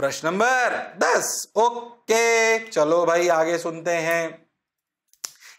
प्रश्न नंबर दस ओके चलो भाई आगे सुनते हैं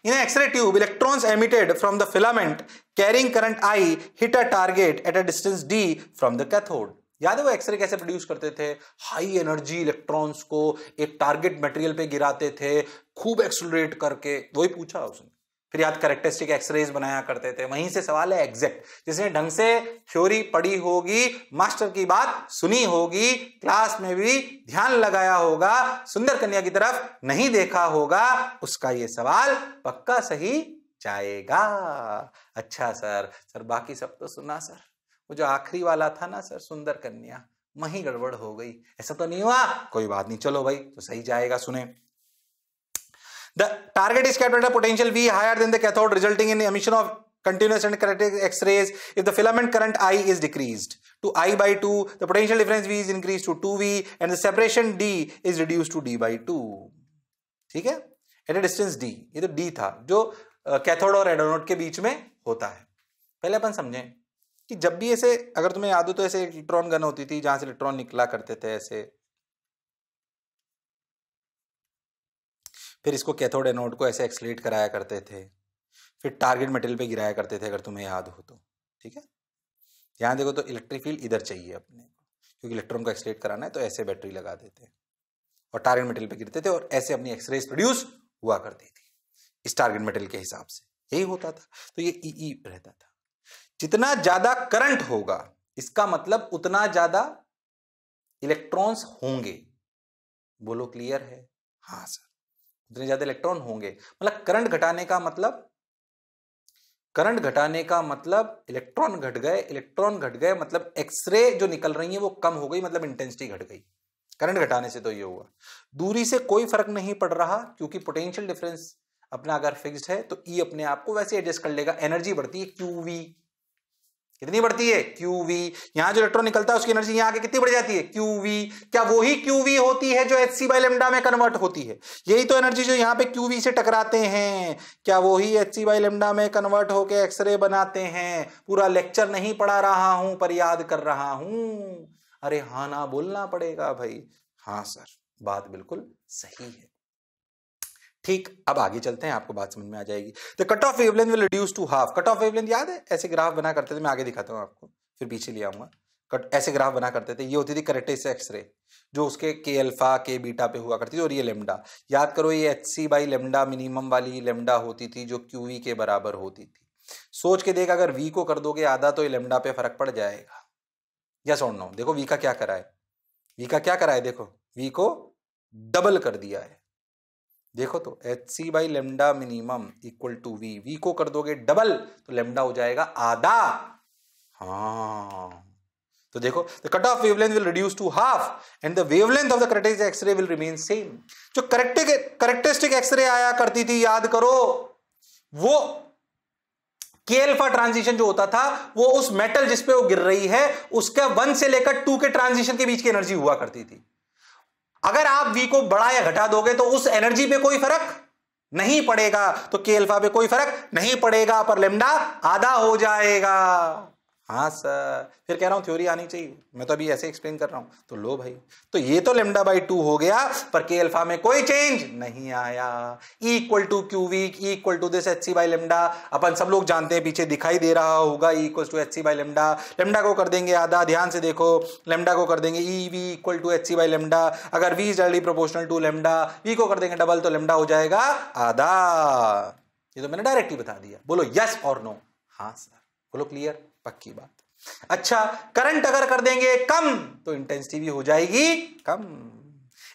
in X-ray tube electrons emitted from the filament carrying current I hit a target at a distance D from the cathode याद है वो एक्सरे कैसे प्रोड्यूस करते थे हाई एनर्जी इलेक्ट्रॉन्स को एक टारगेट मटेरियल पे गिराते थे खूब एक्सलोरेट करके वही पूछा उसने फिर याद करेक्टरिस्टिक एक्सरेज बनाया करते थे वहीं से सवाल है एग्जैक्ट जिसने ढंग से थ्योरी पढ़ी होगी मास्टर की बात सुनी होगी क्लास में भी ध्यान लगाया होगा सुंदर कन्या की तरफ नहीं देखा होगा उसका ये सवाल पक्का सही जाएगा अच्छा सर सर बाकी सब तो सुना सर वो जो आखिरी वाला था ना सर सुंदर कन्या वहीं गड़बड़ हो गई ऐसा तो नहीं हुआ कोई बात नहीं चलो भाई तो सही जाएगा सुने The target is kept at a potential V higher than the cathode resulting in the emission of continuous and kinetic x-rays if the filament current I is decreased to I by 2, the potential difference V is increased to 2V and the separation D is reduced to D by 2. ठीक है? At a distance D. ये तो D था जो cathode और एडोनोड के बीच में होता है पहले अपन समझें कि जब भी ऐसे अगर तुम्हें याद हो तो ऐसे इलेक्ट्रॉन गन होती थी जहाँ से इलेक्ट्रॉन निकला करते थे ऐसे फिर इसको कैथोड एनोड को ऐसे एक्सलेट कराया करते थे फिर टारगेट मेटेरियल पे गिराया करते थे अगर तुम्हें याद हो तो ठीक है यहाँ देखो तो इलेक्ट्रिक फील्ड इधर चाहिए अपने को क्योंकि इलेक्ट्रॉन को एक्सलेट कराना है तो ऐसे बैटरी लगा देते हैं और टारगेट मेटेरियल पे गिरते थे और ऐसे अपनी एक्सरेज प्रोड्यूस हुआ करती थी इस टारगेट मेटेरियल के हिसाब से यही होता था तो ये ई रहता था जितना ज्यादा करंट होगा इसका मतलब उतना ज्यादा इलेक्ट्रॉन्स होंगे बोलो क्लियर है हाँ सर जितने ज़्यादा इलेक्ट्रॉन होंगे मतलब करंट घटाने का मतलब करंट घटाने का मतलब इलेक्ट्रॉन घट गए इलेक्ट्रॉन घट गए मतलब एक्सरे जो निकल रही है वो कम हो गई मतलब इंटेंसिटी घट गई करंट घटाने से तो ये हुआ दूरी से कोई फर्क नहीं पड़ रहा क्योंकि पोटेंशियल डिफरेंस अपना अगर फिक्स्ड है तो ई e अपने आप को वैसे एडजस्ट कर लेगा एनर्जी बढ़ती है क्यू वी कितनी बढ़ती है क्यू वी यहां जो इलेक्ट्रॉन निकलता है उसकी एनर्जी यहां आके कितनी बढ़ जाती है क्यू वी क्या वही क्यू वी होती है जो एच सी बाई लेमडा में कन्वर्ट होती है यही तो एनर्जी जो यहां पे क्यू वी से टकराते हैं क्या वही एच सी बाई लेमडा में कन्वर्ट होकर एक्सरे बनाते हैं पूरा लेक्चर नहीं पढ़ा रहा हूं पर याद कर रहा हूं अरे हाँ ना बोलना पड़ेगा भाई हाँ सर बात बिल्कुल सही है ठीक अब आगे चलते हैं आपको बात समझ में आ जाएगी the cut off wavelength will reduce to half cut off wavelength याद है ऐसे ग्राफ बना करते थे मैं आगे दिखाता हूँ आपको फिर पीछे ले आऊंगा कट ऐसे ग्राफ बना करते थे ये होती थी से एक्सरे जो उसके के अल्फा के बीटा पे हुआ करती थी और ये लेमडा याद करो ये H C by lambda minimum वाली लेमडा होती थी जो क्यू वी के बराबर होती थी सोच के देख अगर वी को कर दोगे आधा तो ये लेमडा पे फर्क पड़ जाएगा या सौ नो देखो वी का क्या करा है वी का क्या करा है देखो वी को डबल कर दिया है देखो तो H C by lambda minimum equal to V V को कर दोगे डबल तो लेमडा हो जाएगा आधा हाँ तो देखो the cut off wavelength will reduce to half and the wavelength of the characteristic X-ray will remain same जो करेक्टिक करेक्टरिस्टिक एक्सरे आया करती थी याद करो वो के एल्फा ट्रांजिशन जो होता था वो उस मेटल जिसपे वो गिर रही है उसका वन से लेकर टू के ट्रांजिशन के बीच की एनर्जी हुआ करती थी अगर आप वी को बढ़ा या घटा दोगे तो उस एनर्जी पे कोई फर्क नहीं पड़ेगा तो के अल्फा पे कोई फर्क नहीं पड़ेगा पर लेमडा आधा हो जाएगा हाँ सर फिर कह रहा हूँ थ्योरी आनी चाहिए मैं तो अभी ऐसे एक्सप्लेन कर रहा हूँ तो लो भाई तो ये तो लेमडा बाई टू हो गया पर के अल्फा में कोई चेंज नहीं आया equal to Q V equal to this H C by lambda अपन सब लोग जानते हैं पीछे दिखाई दे रहा होगा equal to H C by lambda lambda को कर देंगे आधा ध्यान से देखो लेमडा को कर देंगे E V equal to H C by lambda अगर V is directly proportional to lambda V को कर देंगे डबल तो लेमडा हो जाएगा आधा ये तो मैंने डायरेक्टली बता दिया बोलो यस और नो हाँ सर बोलो क्लियर पक्की बात अच्छा करंट अगर कर देंगे कम तो इंटेंसिटी भी हो जाएगी कम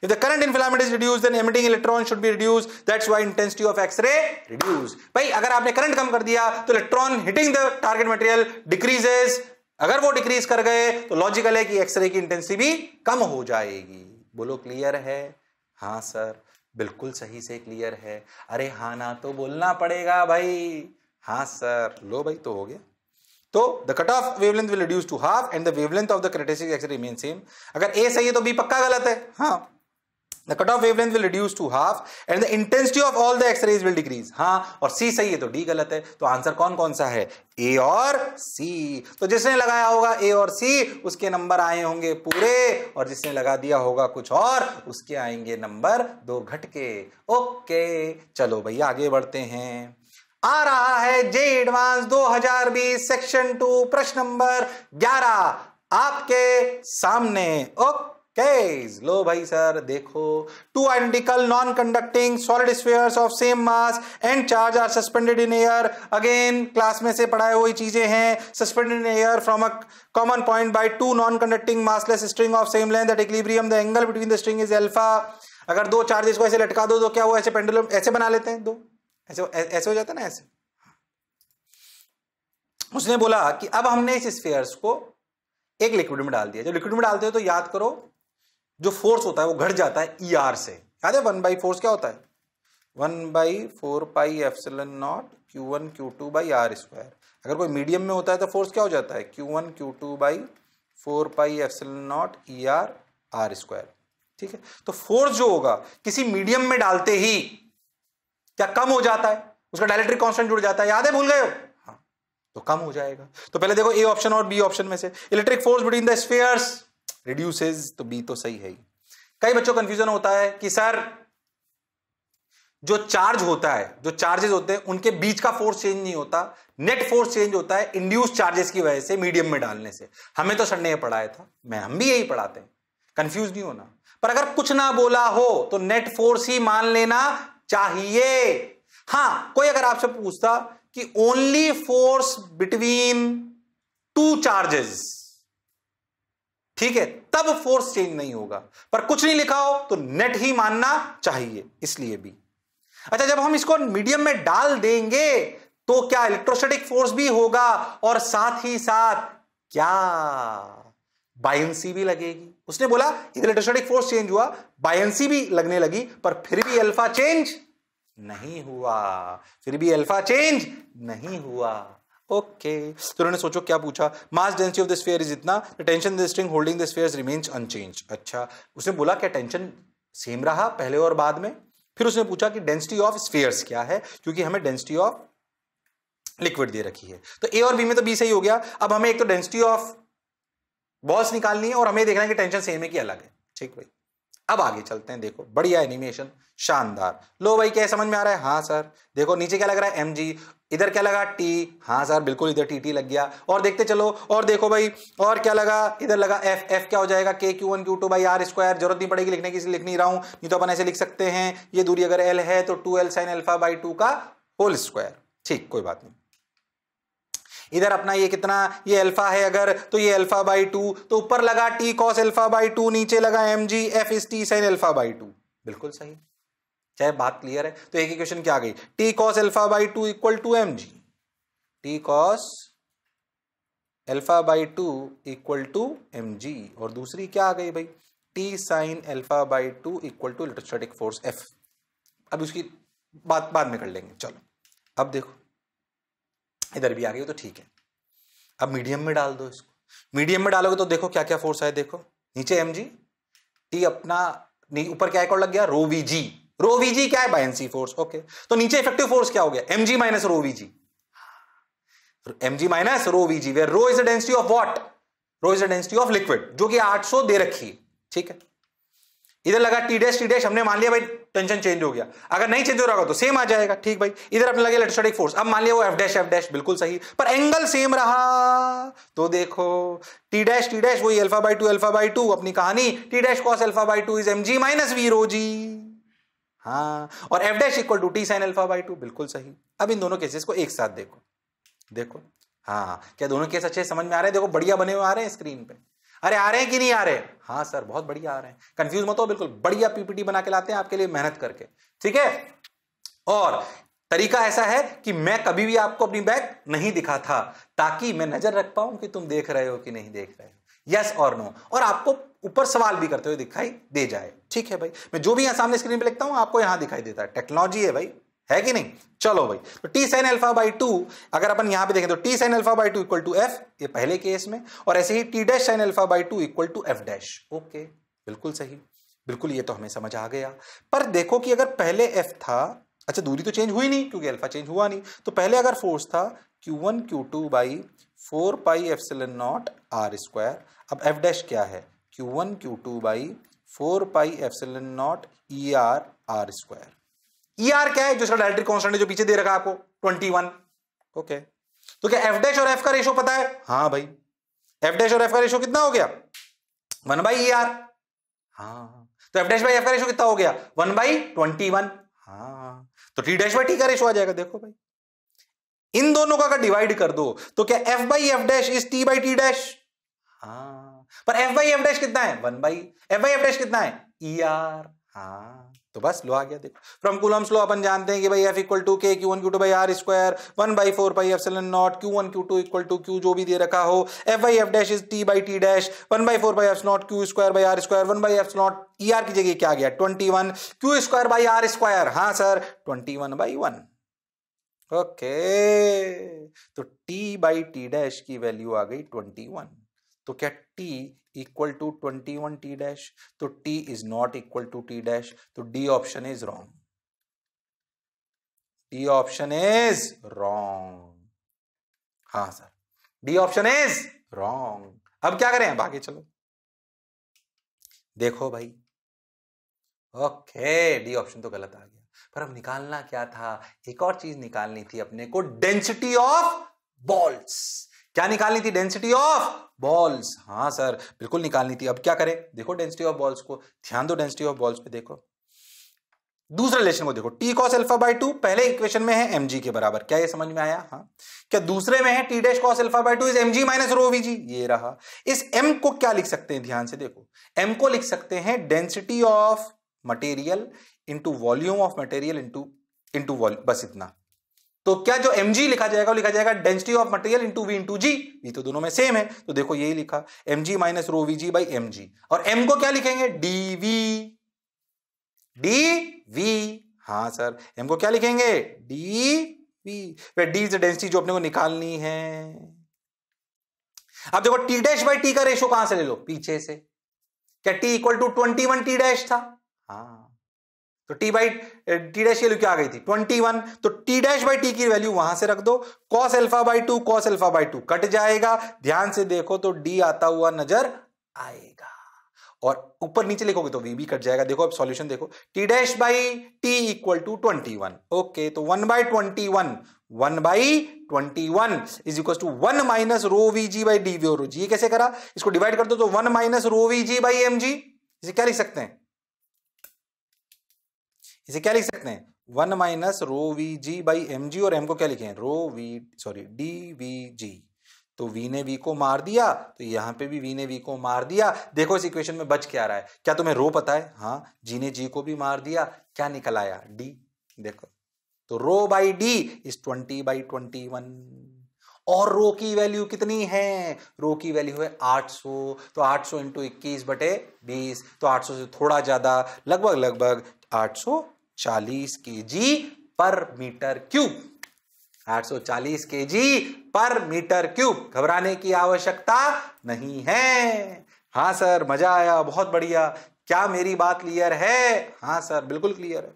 if the current in filament is reduced, then emitting electron should be reduced. That's why intensity of x भाई अगर आपने करंट कम कर दिया तो electron hitting the target material decreases अगर वो डिक्रीज कर गए तो लॉजिकल है कि एक्सरे की इंटेंसिटी भी कम हो जाएगी बोलो क्लियर है हाँ सर बिल्कुल सही से क्लियर है अरे हाँ ना तो बोलना पड़ेगा भाई हाँ सर लो भाई तो हो गया तो the cut off wavelength will reduce to half and the wavelength of the characteristic X remain same अगर ए सही है तो बी पक्का गलत है हाँ the cut off wavelength will reduce to half and the intensity of all the X-rays will decrease हाँ और सी सही है तो डी गलत है तो आंसर कौन कौन सा है ए और सी तो जिसने लगाया होगा ए और सी उसके नंबर आए होंगे पूरे और जिसने लगा दिया होगा कुछ और उसके आएंगे नंबर दो घटके ओके चलो भैया आगे बढ़ते हैं आ रहा है जे एडवांस 2020 सेक्शन टू प्रश्न नंबर 11 आपके सामने ओके लो भाई सर देखो two identical non conducting solid spheres of same mass and charge are suspended in air again class में से पढ़ाए हुई चीजें हैं suspended in air from a common point by two non conducting massless string of same length at equilibrium the angle between the string is alpha अगर दो charges को ऐसे लटका दो तो क्या हुआ ऐसे पेंडुलम ऐसे बना लेते हैं दो ऐसे ऐसे हो जाता ना ऐसे उसने बोला कि अब हमने इस स्फेयर्स को एक लिक्विड में डाल दिया जब लिक्विड में डालते हो तो याद करो जो फोर्स होता है वो घट जाता है ई e ER से याद है वन बाई फोर्स क्या होता है one by four pi epsilon naught Q one Q two by R square अगर कोई मीडियम में होता है तो फोर्स क्या हो जाता है Q one Q two by four pi epsilon naught E R R square ठीक है तो फोर्स जो होगा किसी मीडियम में डालते ही क्या कम हो जाता है उसका डायलेक्ट्रिक कॉन्स्टेंट जुड़ जाता है याद है भूल गए हो हाँ तो कम हो जाएगा तो पहले देखो ए ऑप्शन और बी ऑप्शन में से electric force between the spheres reduces तो बी तो सही है ही कई बच्चों कंफ्यूजन होता है कि सर जो चार्ज होता है जो चार्जेस होते हैं उनके बीच का फोर्स चेंज नहीं होता नेट फोर्स चेंज होता है इंड्यूस चार्जेस की वजह से मीडियम में डालने से हमें तो सर ने यह पढ़ाया था मैं हम भी यही पढ़ाते हैं कंफ्यूज नहीं होना पर अगर कुछ ना बोला हो तो नेट फोर्स ही मान लेना चाहिए हाँ कोई अगर आपसे पूछता कि only force between two charges ठीक है तब फोर्स चेंज नहीं होगा पर कुछ नहीं लिखा हो तो नेट ही मानना चाहिए इसलिए भी अच्छा जब हम इसको मीडियम में डाल देंगे तो क्या इलेक्ट्रोस्टैटिक फोर्स भी होगा और साथ ही साथ क्या बायसी भी लगेगी उसने बोला इलेक्ट्रोस्टैटिक फोर्स चेंज हुआ बायसी भी लगने लगी पर फिर भी अल्फा चेंज नहीं हुआ फिर भी अल्फा चेंज नहीं हुआ ओके तो उन्होंने सोचो क्या पूछा mass density of this sphere is इतना tension the string holding this sphere remains unchanged अच्छा उसने बोला क्या टेंशन सेम रहा पहले और बाद में फिर उसने पूछा कि डेंसिटी ऑफ स्फेयर्स क्या है क्योंकि हमें डेंसिटी ऑफ लिक्विड दे रखी है तो ए और बी में तो बी सही हो गया अब हमें एक तो डेंसिटी ऑफ बॉस निकालनी है और हमें देखना है कि टेंशन सेम है कि अलग है ठीक भाई अब आगे चलते हैं देखो बढ़िया एनिमेशन शानदार लो भाई क्या समझ में आ रहा है हाँ सर देखो नीचे क्या लग रहा है एम इधर क्या लगा टी हाँ सर बिल्कुल इधर टी टी लग गया और देखते चलो और देखो भाई और क्या लगा इधर लगा एफ एफ क्या हो जाएगा K Q one Q two by R square जरूरत नहीं पड़ेगी लिखने की लिख नहीं रहा हूं नहीं तो अपन ऐसे लिख सकते हैं ये दूरी अगर एल है तो two L sine alpha by two का होल स्क्वायर ठीक कोई बात नहीं इधर अपना ये कितना ये अल्फा है अगर तो ये अल्फा बाई टू तो ऊपर लगा T cos alpha by two नीचे लगा M G F is T sine alpha by two बिल्कुल सही चाहे बात क्लियर है तो एक ही क्वेश्चन क्या आ गई T cos alpha by two equal to M G T cos alpha by two equal to M जी और दूसरी क्या आ गई भाई T sine alpha by two equal to electrostatic force F अब उसकी बात बाद में कर लेंगे चलो अब देखो इधर भी आ गई तो ठीक है अब मीडियम में डाल दो इसको मीडियम में डालोगे तो देखो क्या क्या फोर्स आए देखो नीचे एम जी टी अपना ऊपर क्या एक लग गया रोवी जी रोवी जी क्या है बायसी फोर्स ओके तो नीचे इफेक्टिव फोर्स क्या हो गया M G minus rho V G M G minus rho V G where rho is density of what rho is density of liquid जो कि 800 दे रखी है ठीक है इधर लगा टी डैश टी डैश हमने मान लिया भाई टेंशन चेंज हो गया अगर नहीं चेंज हो रहा होगा तो सेम आ जाएगा ठीक भाई इधर अपने लगे इलेक्ट्रोस्टैटिक फोर्स अब मान लिया वो एफ डैश एफ डैश बिल्कुल सही पर एंगल सेम रहा तो देखो टी डैश टी डैश वही alpha by two alpha by two अपनी कहानी T dash cos alpha by two is M G minus V rho G हाँ और F dash equal to T sine alpha by two बिल्कुल सही अब इन दोनों cases को एक साथ देखो देखो हाँ, हाँ। क्या दोनों केस अच्छे समझ में आ रहे हैं देखो बढ़िया बने हुए आ रहे हैं स्क्रीन पर अरे आ रहे हैं कि नहीं आ रहे हाँ सर बहुत बढ़िया आ रहे हैं कंफ्यूज मत हो बिल्कुल बढ़िया पीपीटी बना के लाते हैं आपके लिए मेहनत करके ठीक है और तरीका ऐसा है कि मैं कभी भी आपको अपनी बैग नहीं दिखा था ताकि मैं नजर रख पाऊं कि तुम देख रहे हो कि नहीं देख रहे हो यस और नो और आपको ऊपर सवाल भी करते हुए दिखाई दे जाए ठीक है भाई मैं जो भी यहां सामने स्क्रीन पे लिखता हूं आपको यहां दिखाई देता है टेक्नोलॉजी है भाई है कि नहीं चलो भाई तो T sine alpha by two अगर अपन यहां पे देखें तो T sine alpha by two equal to F ये पहले केस में और ऐसे ही T dash sine alpha by two equal to F dash okay बिल्कुल सही बिल्कुल ये तो हमें समझ आ गया पर देखो कि अगर पहले एफ था अच्छा दूरी तो चेंज हुई नहीं क्योंकि अल्फा चेंज हुआ नहीं तो पहले अगर फोर्स था Q one Q two by four pi epsilon naught R square अब एफ डैश क्या है Q one Q two by four pi epsilon naught E R R square E e R क्या है जो इसका directory constant है जो पीछे दे रखा है आपको ट्वेंटी वन ओके तो क्या एफ डैश और एफ का रेशो पता है हाँ भाई एफ डैश और एफ का रेशो कितना हो गया वन बाई ई आर हाँ तो एफ डैश बाई एफ का रेशो कितना हो गया वन बाई ट्वेंटी वन हाँ तो टी डैश बाई टी का रेशो आ जाएगा देखो भाई इन दोनों का अगर डिवाइड कर दो तो क्या F by F dash is T by T dash हाँ पर एफ बाई एफ डैश कितना है one by F by F dash कितना है ई e आर हाँ तो बस लो आ गया देखो फ्रॉम कूलम्स लो अपन जानते हैं कि भाई F equal to K Q one Q two by R square one by four by epsilon naught Q one Q two equal to Q जो भी दे रखा हो F by F dash is T by T dash one by four by F naught Q square by R square one by F naught E R की जगह क्या गया twenty one Q square by R square हाँ sir twenty one by one okay तो T by T dash की value आ गई twenty one तो क्या t equal to twenty one T dash तो t is not equal to T dash तो d option is wrong D option is wrong हाँ sir D option is wrong अब क्या करें भागे चलो देखो भाई ओके डी ऑप्शन तो गलत आ गया पर अब निकालना क्या था एक और चीज निकालनी थी अपने को डेंसिटी ऑफ बॉल्स क्या निकालनी थी डेंसिटी ऑफ बॉल्स हाँ सर बिल्कुल निकालनी थी अब क्या करें देखो डेंसिटी ऑफ बॉल्स को ध्यान दो डेंसिटी ऑफ बॉल्स पे देखो दूसरे रिलेशन को देखो T cos alpha by two पहले इक्वेशन में है एम जी के बराबर क्या ये समझ में आया हाँ क्या दूसरे में है T dash cos alpha by two is M G minus rho we G ये रहा इस एम को क्या लिख सकते हैं ध्यान से देखो एम को लिख सकते हैं density of material into volume of material into into volume बस इतना तो क्या जो एम लिखा जाएगा वो लिखा जाएगा density of material into V into G ये तो दोनों में सेम है तो देखो यही लिखा M G minus rho we ji by M G और एम को क्या लिखेंगे डी वी डी वी हाँ सर एम को क्या लिखेंगे डी वी वह डी इज डेंसिटी जो अपने को निकालनी है अब देखो टी डैश बाई टी का रेशो कहां से ले लो पीछे से क्या T equal to twenty one T dash था हाँ तो T by T dash value क्या आ गई थी 21 तो टी डैश बाई टी की वैल्यू वहां से रख दो cos alpha by two cos alpha by two cut जाएगा ध्यान से देखो तो डी आता हुआ नजर आएगा और ऊपर नीचे लिखोगे तो वी भी कट जाएगा देखो अब सॉल्यूशन देखो T dash by t equal to twenty one okay तो one by twenty one one by twenty one is equal to one minus rho we ji by d v और g कैसे करा इसको divide कर दो तो one minus rho we ji by M g इसे क्या लिख सकते हैं इसे क्या लिख सकते हैं one minus rho we ji by M G और एम को क्या लिखे rho v sorry d v g तो वी ने वी को मार दिया तो यहां पे भी वी ने वी को मार दिया देखो इस इक्वेशन में बच क्या आ रहा है क्या तुम्हें रो पता है हाँ जी ने जी को भी मार दिया क्या निकल आया डी देखो तो rho by d is twenty by twenty one और रो की वैल्यू कितनी है रो की वैल्यू है 800 तो 800 सौ इंटू इक्कीस बटे बीस तो 800 से थोड़ा ज़्यादा लगभग लगभग 800 चालीस के जी पर मीटर क्यूब 840 जी पर मीटर क्यूब घबराने की आवश्यकता नहीं है हाँ सर मजा आया बहुत बढ़िया क्या मेरी बात क्लियर है हाँ सर बिल्कुल क्लियर है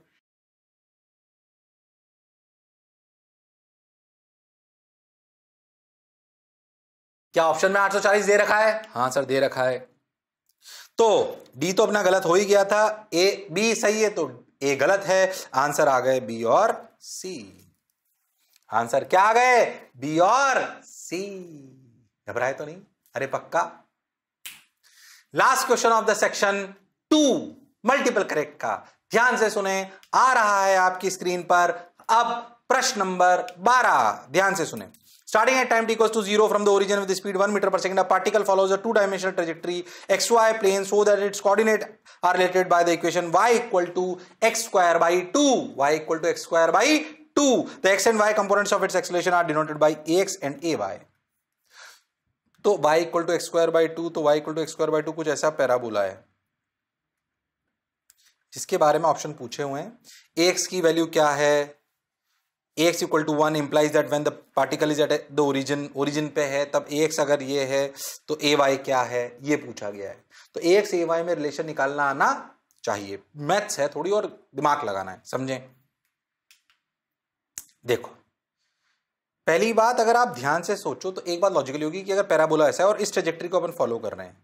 क्या ऑप्शन में 840 दे रखा है हाँ सर दे रखा है तो डी तो अपना गलत हो ही गया था ए बी सही है तो ए गलत है आंसर आ गए बी और सी आंसर क्या आ गए बी और सी घबराए तो नहीं अरे पक्का last question of the section two multiple correct का ध्यान से सुने आ रहा है आपकी स्क्रीन पर अब प्रश्न नंबर 12 ध्यान से सुने Starting at time t equals to 0 from the origin with the speed 1 meter per second, a particle follows a two-dimensional trajectory xy plane so that its coordinates are related by the equation y equal to x square by 2, y equal to x square by 2. The x and y components of its acceleration are denoted by ax and ay. तो y equal to x square by two तो y equal to x square by two कुछ ऐसा parabola है जिसके बारे में option पूछे हुए हैं एक्स की वैल्यू क्या है a x equal to one implies that when the particle is at the origin origin पे है तब ए एक्स अगर ये है तो ए वाई क्या है ये पूछा गया है तो ए एक्स ए वाई में रिलेशन निकालना आना चाहिए मैथ्स है थोड़ी और दिमाग लगाना है समझें देखो पहली बात अगर आप ध्यान से सोचो तो एक बात लॉजिकली होगी कि अगर पैराबोला ऐसा है और इस ट्रेजेक्ट्री को अपन फॉलो कर रहे हैं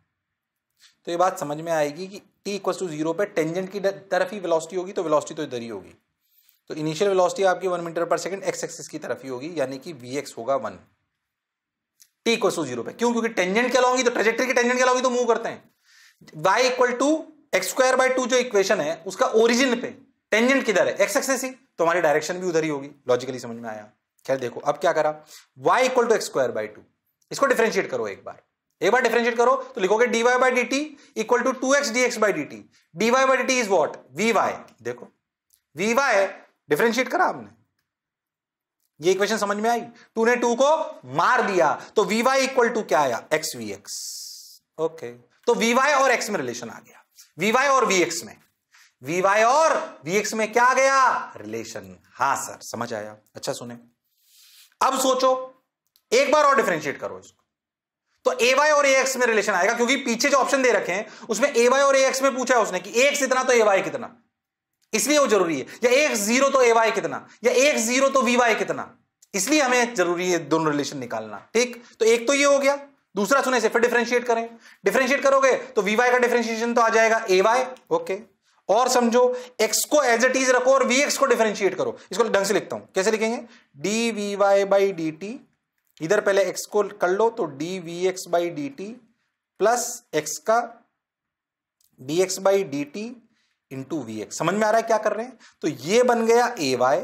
तो ये बात समझ में आएगी कि टी इक्वल टू जीरो पर टेंजेंट की तरफ ही वेलोसिटी होगी तो वेलोसिटी तो इधर ही होगी तो इनिशियल वेलोसिटी आपकी वन मीटर पर सेकंड एक्स एक्सिस की तरफ ही होगी यानी कि वी एक्स होगा one t equal to zero पे क्यों क्योंकि टेंजेंट क्या होगी तो ट्रेजेक्ट्री की टेंजेंट क्या होगी तो मूव करते हैं y equal to x square by two जो इक्वेशन है उसका ओरिजिन पे टेंजेंट किधर है एक्स एक्सिस ही तो हमारी डायरेक्शन भी उधर ही होगी लॉजिकली समझ में आया खैर देखो अब क्या करा y equal to x square by two इसको डिफ्रेंशिएट करो एक बार एक बार डिफ्रेंशिएट करो तो लिखोगे d y by d t equal to two x d x by d t d y by d t is what v y देखो वी वाई डिफ्रेंशिएट करा आपने ये इक्वेशन समझ में आई टू ने टू को मार दिया तो वी वाई इक्वल टू क्या आया एक्स वी एक्स ओके तो वी वाई और एक्स में रिलेशन आ गया वी वाई और वी एक्स में वी वाई और वी एक्स में क्या आ गया रिलेशन हा सर समझ आया अच्छा सुने अब सोचो एक बार और डिफ्रेंशिएट करो इसको तो ए वाई और ए एक्स में रिलेशन आएगा क्योंकि पीछे जो ऑप्शन दे रखे हैं उसमें ए वाई और ए एक्स में पूछा है उसने कि एक्स इतना तो ए वाई कितना इसलिए वो जरूरी है या एक जीरो तो ए वाई कितना या एक जीरो तो वी वाई कितना इसलिए हमें जरूरी है दोनों रिलेशन निकालना ठीक तो एक तो ये हो गया दूसरा सुने से फिर डिफ्रेंशिएट करें डिफ्रेंशिएट करोगे तो वी वाई का डिफ्रेंशिएशन तो आ जाएगा ए वाई ओके और समझो x को एज इट इज रखो और वी एक्स को डिफ्रेंशिएट करो इसको ढंग से लिखता हूं कैसे लिखेंगे D v y by d t इधर पहले x को कर लो तो d v x by d t plus x का d x by d t into v x समझ में आ रहा है क्या कर रहे हैं तो ये बन गया ए वाई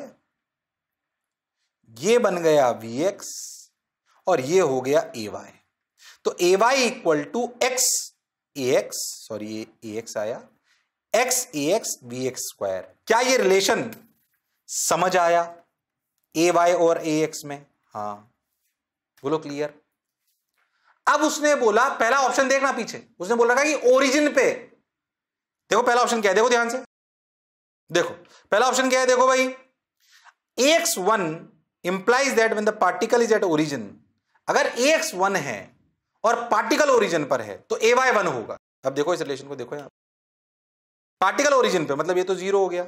ये बन गया वी एक्स और ये हो गया ए वाई तो a y equal to x a x sorry ये ए एक्स आया x a x v x square क्या ये रिलेशन समझ आया ए वाई और ए एक्स में हाँ बोलो क्लियर अब उसने बोला पहला ऑप्शन देखना पीछे उसने बोला था कि ओरिजिन पे देखो पहला ऑप्शन क्या है देखो ध्यान से देखो पहला ऑप्शन क्या है देखो भाई x one implies that when the particle is at origin अगर एक्स वन है और पार्टिकल ओरिजिन पर है तो ए वाई वन होगा अब देखो इस रिलेशन को देखो यहां पार्टिकल ओरिजिन पे मतलब ये तो जीरो हो गया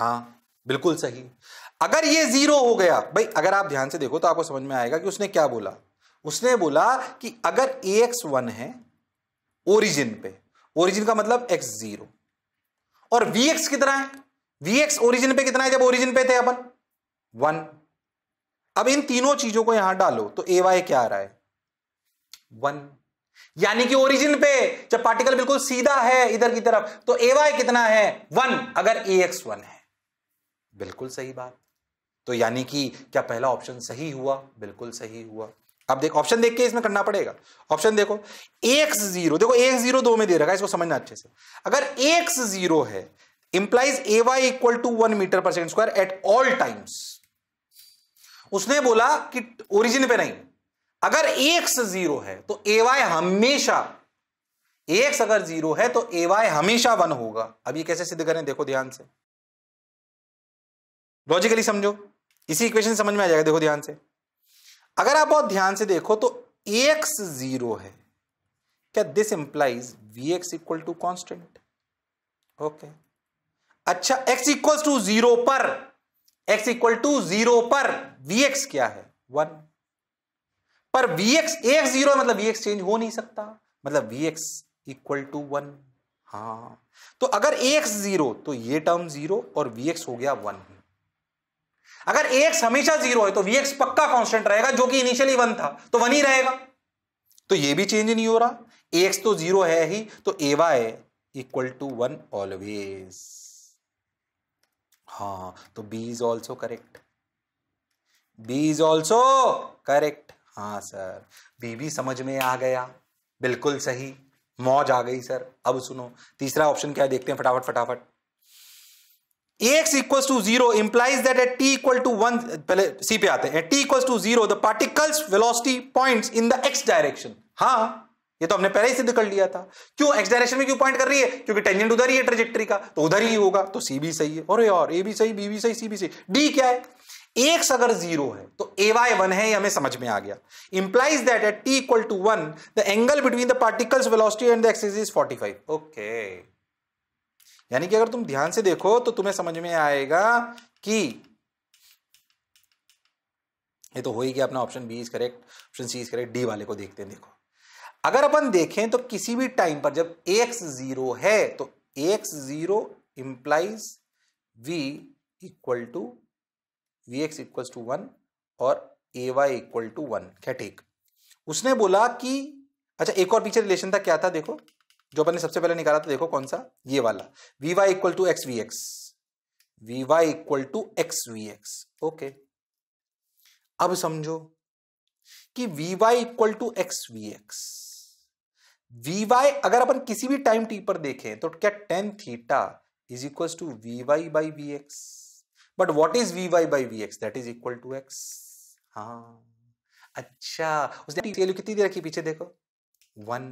हाँ बिल्कुल सही अगर ये जीरो हो गया भाई अगर आप ध्यान से देखो तो आपको समझ में आएगा कि उसने क्या बोला उसने बोला कि अगर ए एक्स वन है ओरिजिन पे ओरिजिन का मतलब एक्स जीरो और वी एक्स कितना है वी एक्स ओरिजिन पे कितना है जब ओरिजिन पे थे अपन वन अब इन तीनों चीजों को यहां डालो तो ए वाई क्या आ रहा है वन यानी कि ओरिजिन पे जब पार्टिकल बिल्कुल सीधा है इधर की तरफ तो ए वाई कितना है वन अगर ए एक्स वन है बिल्कुल सही बात तो यानी कि क्या पहला ऑप्शन सही हुआ बिल्कुल सही हुआ आप देख ऑप्शन देख के इसमें करना पड़ेगा ऑप्शन देखो एक्स जीरो देखो एक्स जीरो दो में दे रखा है इसको समझना अच्छे से अगर एक्स जीरो है implies a y equal to one metre पर second square at all times उसने बोला कि ओरिजिन पे नहीं अगर एक्स जीरो है तो ए वाई हमेशा एक्स अगर जीरो है तो ए वाई हमेशा वन होगा अब ये कैसे सिद्ध करें देखो ध्यान से लॉजिकली समझो इसी इक्वेशन समझ में आ जाएगा देखो ध्यान से अगर आप बहुत ध्यान से देखो तो ax जीरो है क्या this implies v x equal to constant okay अच्छा x इक्वल टू जीरो पर x इक्वल टू जीरो पर वी एक्स क्या है वन पर वी एक्स एक्स जीरो मतलब वी एक्स चेंज हो नहीं सकता मतलब v x equal to one हाँ तो अगर एक्स जीरो तो ये टर्म जीरो और वी एक्स हो गया वन ही अगर ए हमेशा जीरो है तो वी पक्का कांस्टेंट रहेगा जो कि इनिशियली वन था तो वन ही रहेगा तो ये भी चेंज नहीं हो रहा ए तो जीरो है ही तो a y equal to one always हाँ तो b is also correct b is also correct हाँ सर बी भी समझ में आ गया बिल्कुल सही मौज आ गई सर अब सुनो तीसरा ऑप्शन क्या है देखते हैं फटाफट फटाफट x equals to zero implies that at t equal to one पहले सी पे आते हैं t equals to zero the particles velocity points in the x direction हाँ ये तो हमने पहले ही सिद्ध कर लिया था क्यों एक्स डायरेक्शन में क्यों पॉइंट कर रही है क्योंकि टेंजेंट उधर ही है ट्रेजेक्ट्री का तो उधर ही होगा तो सी भी सही है और और ए भी सही बी भी सही सी भी सही डी क्या है एक्स अगर जीरो है तो ए वाई वन है ये हमें समझ में आ गया implies that at t equal to one the angle between the particles velocity and the axis is forty five okay यानी कि अगर तुम ध्यान से देखो तो तुम्हें समझ में आएगा कि ये तो हो ही गया अपना option b is correct option c is correct d वाले को देखते हैं देखो अगर अपन देखें तो किसी भी टाइम पर जब एक्स जीरो है तो x zero implies v equal to v x equal to one और a y equal to one क्या ठीक उसने बोला कि अच्छा एक और पीछे रिलेशन था क्या था देखो जो अपन सबसे पहले निकाला था देखो कौन सा ये वाला v y equal to x v x v y equal to x v x okay अब समझो कि v y equal to x v x v y अगर अपन किसी भी टाइम टी पर देखें तो क्या tan theta is equal to v y by v x but what is v y by v x that is equal to x हाँ अच्छा उसने कितनी देर रखी पीछे देखो वन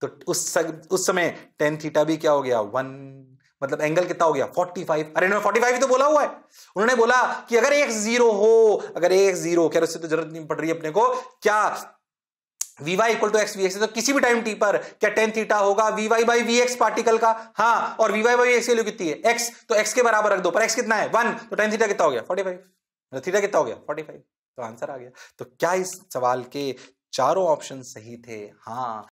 तो उस सग, उस समय टेन थीटा भी क्या हो गया वन मतलब एंगल कितना हो गया 45 अरे नो 45 ही तो बोला हुआ है उन्होंने बोला कि अगर एक जीरो हो अगर एक जीरो खैर उससे तो जरूरत नहीं पड़ रही अपने को क्या v y equal to x v x तो किसी भी टाइम टी पर क्या टेन थीटा होगा v y by v x particle का हाँ और वीवाई बाई एक्स वैल्यू कितनी है एक्स तो एक्स के बराबर रख दो पर एक्स कितना है वन तो टेन थीटा कितना हो गया फोर्टी फाइव थीटा कितना हो गया फोर्टी फाइव तो आंसर आ गया तो क्या इस सवाल के चारों ऑप्शन सही थे हाँ